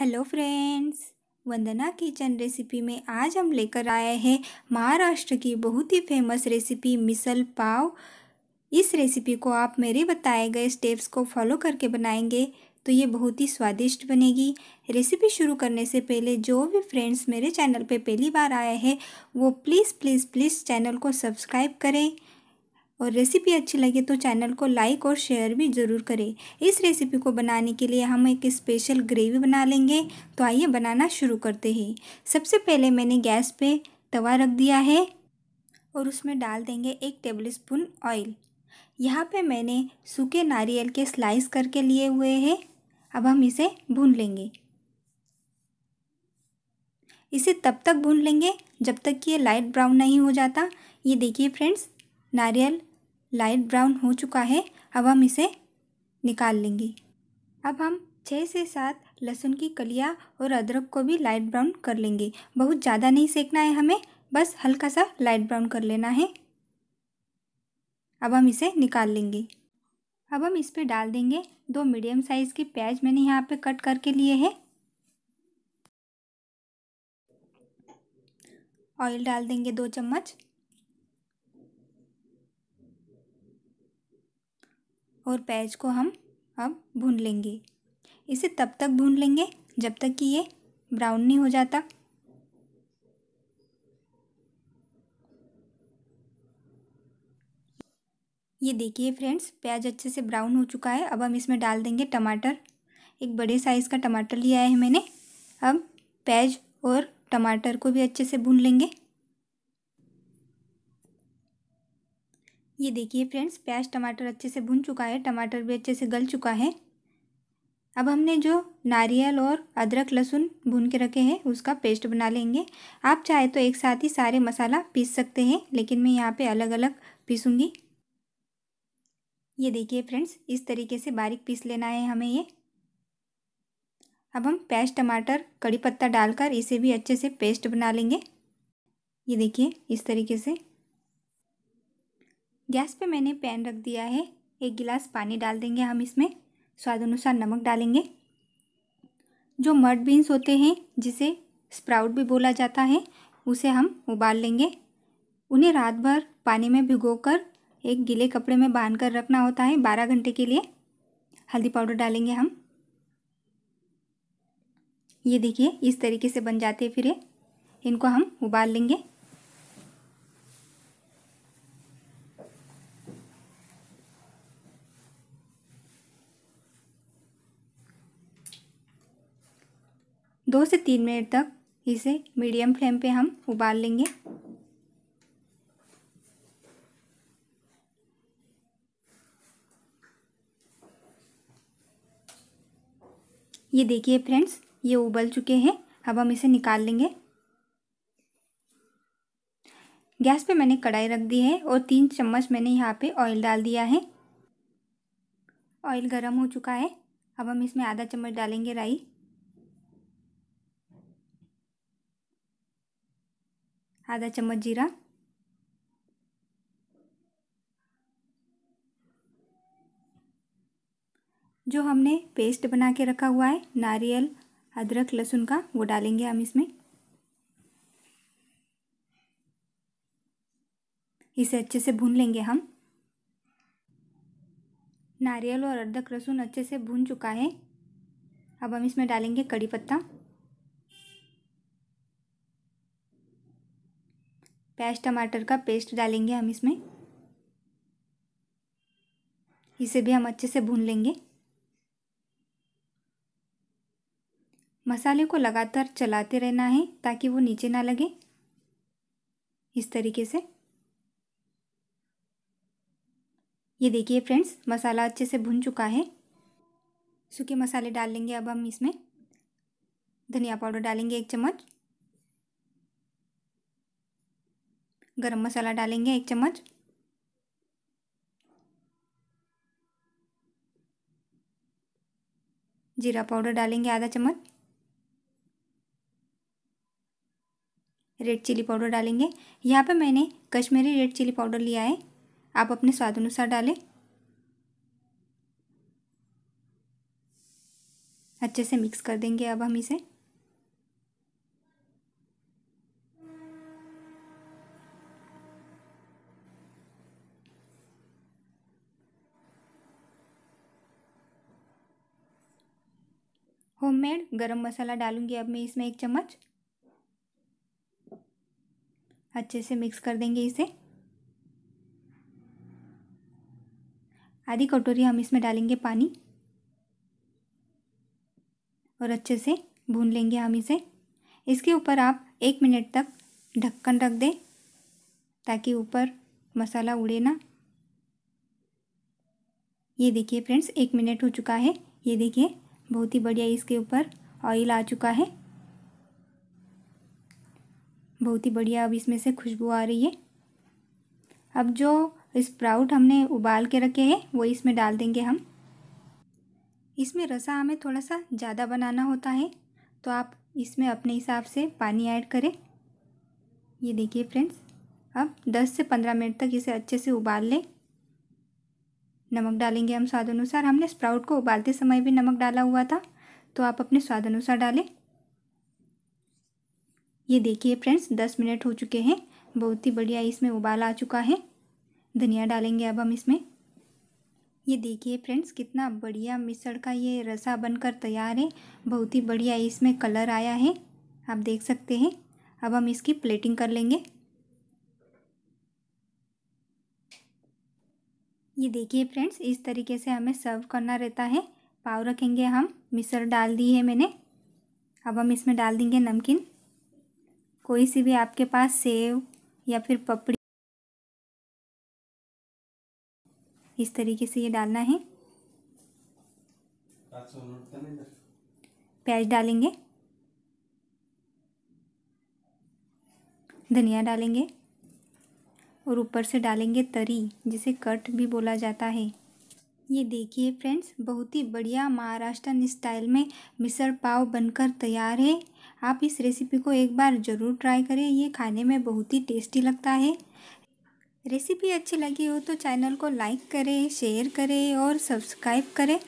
hello friends Vandana kitchen recipe में आज हम लेकर आए हैं महाराष्ट्र की बहुत ही फेमस रेसिपी मिसल पाव इस रेसिपी को आप मेरे बताए गए स्टेप्स को फॉलो करके बनाएंगे तो ये बहुत ही स्वादिष्ट बनेगी रेसिपी शुरू करने से पहले जो भी फ्रेंड्स मेरे चैनल पे पहली बार आए हैं वो प्लीज़ प्लीज़ प्लीज़ चैनल को सब्सक्राइब करें और रेसिपी अच्छी लगे तो चैनल को लाइक और शेयर भी ज़रूर करें इस रेसिपी को बनाने के लिए हम एक स्पेशल ग्रेवी बना लेंगे तो आइए बनाना शुरू करते हैं सबसे पहले मैंने गैस पे तवा रख दिया है और उसमें डाल देंगे एक टेबल स्पून ऑयल यहाँ पे मैंने सूखे नारियल के स्लाइस करके लिए हुए हैं अब हम इसे भून लेंगे इसे तब तक भून लेंगे जब तक कि ये लाइट ब्राउन नहीं हो जाता ये देखिए फ्रेंड्स नारियल लाइट ब्राउन हो चुका है अब हम इसे निकाल लेंगे अब हम छः से सात लहसुन की कलिया और अदरक को भी लाइट ब्राउन कर लेंगे बहुत ज़्यादा नहीं सेकना है हमें बस हल्का सा लाइट ब्राउन कर लेना है अब हम इसे निकाल लेंगे अब हम इस पर डाल देंगे दो मीडियम साइज़ के प्याज मैंने यहाँ पे कट करके लिए है ऑयल डाल देंगे दो चम्मच और प्याज को हम अब भून लेंगे इसे तब तक भून लेंगे जब तक कि ये ब्राउन नहीं हो जाता ये देखिए फ्रेंड्स प्याज अच्छे से ब्राउन हो चुका है अब हम इसमें डाल देंगे टमाटर एक बड़े साइज़ का टमाटर लिया है मैंने अब प्याज और टमाटर को भी अच्छे से भून लेंगे ये देखिए फ्रेंड्स प्याज टमाटर अच्छे से भुन चुका है टमाटर भी अच्छे से गल चुका है अब हमने जो नारियल और अदरक लहसुन भून के रखे हैं उसका पेस्ट बना लेंगे आप चाहे तो एक साथ ही सारे मसाला पीस सकते हैं लेकिन मैं यहाँ पे अलग अलग पीसूँगी ये देखिए फ्रेंड्स इस तरीके से बारीक पीस लेना है हमें ये अब हम प्याज टमाटर कड़ी पत्ता डालकर इसे भी अच्छे से पेस्ट बना लेंगे ये देखिए इस तरीके से गैस पे मैंने पैन रख दिया है एक गिलास पानी डाल देंगे हम इसमें स्वाद अनुसार नमक डालेंगे जो मर्ड बीन्स होते हैं जिसे स्प्राउट भी बोला जाता है उसे हम उबाल लेंगे उन्हें रात भर पानी में भिगोकर एक गीले कपड़े में बांध कर रखना होता है बारह घंटे के लिए हल्दी पाउडर डालेंगे हम ये देखिए इस तरीके से बन जाते हैं फिर इनको हम उबाल लेंगे दो से तीन मिनट तक इसे मीडियम फ्लेम पे हम उबाल लेंगे ये देखिए फ्रेंड्स ये उबल चुके हैं अब हम इसे निकाल लेंगे गैस पे मैंने कढ़ाई रख दी है और तीन चम्मच मैंने यहाँ पे ऑयल डाल दिया है ऑयल गरम हो चुका है अब हम इसमें आधा चम्मच डालेंगे राई आधा चम्मच जीरा जो हमने पेस्ट बना के रखा हुआ है नारियल अदरक लहसुन का वो डालेंगे हम इसमें इसे अच्छे से भून लेंगे हम नारियल और अदरक लहसुन अच्छे से भून चुका है अब हम इसमें डालेंगे कड़ी पत्ता प्याज टमाटर का पेस्ट डालेंगे हम इसमें इसे भी हम अच्छे से भून लेंगे मसाले को लगातार चलाते रहना है ताकि वो नीचे ना लगे इस तरीके से ये देखिए फ्रेंड्स मसाला अच्छे से भुन चुका है सूखे मसाले डाल लेंगे अब हम इसमें धनिया पाउडर डालेंगे एक चम्मच गरम मसाला डालेंगे एक चम्मच जीरा पाउडर डालेंगे आधा चम्मच रेड चिली पाउडर डालेंगे यहाँ पे मैंने कश्मीरी रेड चिली पाउडर लिया है आप अपने स्वाद अनुसार डालें अच्छे से मिक्स कर देंगे अब हम इसे होममेड गरम मसाला डालूंगी अब मैं इसमें एक चम्मच अच्छे से मिक्स कर देंगे इसे आधी कटोरी हम इसमें डालेंगे पानी और अच्छे से भून लेंगे हम इसे इसके ऊपर आप एक मिनट तक ढक्कन रख दें ताकि ऊपर मसाला उड़े ना ये देखिए फ्रेंड्स एक मिनट हो चुका है ये देखिए बहुत ही बढ़िया इसके ऊपर ऑयल आ चुका है बहुत ही बढ़िया अब इसमें से खुशबू आ रही है अब जो स्प्राउट हमने उबाल के रखे हैं वो इसमें डाल देंगे हम इसमें रसा हमें थोड़ा सा ज़्यादा बनाना होता है तो आप इसमें अपने हिसाब से पानी ऐड करें ये देखिए फ्रेंड्स अब 10 से 15 मिनट तक इसे अच्छे से उबाल लें नमक डालेंगे हम स्वाद अनुसार हमने स्प्राउट को उबालते समय भी नमक डाला हुआ था तो आप अपने स्वाद अनुसार डालें ये देखिए फ्रेंड्स दस मिनट हो चुके हैं बहुत ही बढ़िया इसमें उबाल आ चुका है धनिया डालेंगे अब हम इसमें ये देखिए फ्रेंड्स कितना बढ़िया मिसड़ का ये रसा बनकर तैयार है बहुत ही बढ़िया इसमें कलर आया है आप देख सकते हैं अब हम इसकी प्लेटिंग कर लेंगे ये देखिए फ्रेंड्स इस तरीके से हमें सर्व करना रहता है पाव रखेंगे हम मिसर डाल दी है मैंने अब हम इसमें डाल देंगे नमकीन कोई सी भी आपके पास सेव या फिर पपड़ी इस तरीके से ये डालना है प्याज डालेंगे धनिया डालेंगे और ऊपर से डालेंगे तरी जिसे कट भी बोला जाता है ये देखिए फ्रेंड्स बहुत ही बढ़िया महाराष्ट्रन स्टाइल में मिसल पाव बनकर तैयार है आप इस रेसिपी को एक बार ज़रूर ट्राई करें ये खाने में बहुत ही टेस्टी लगता है रेसिपी अच्छी लगी हो तो चैनल को लाइक करें शेयर करें और सब्सक्राइब करें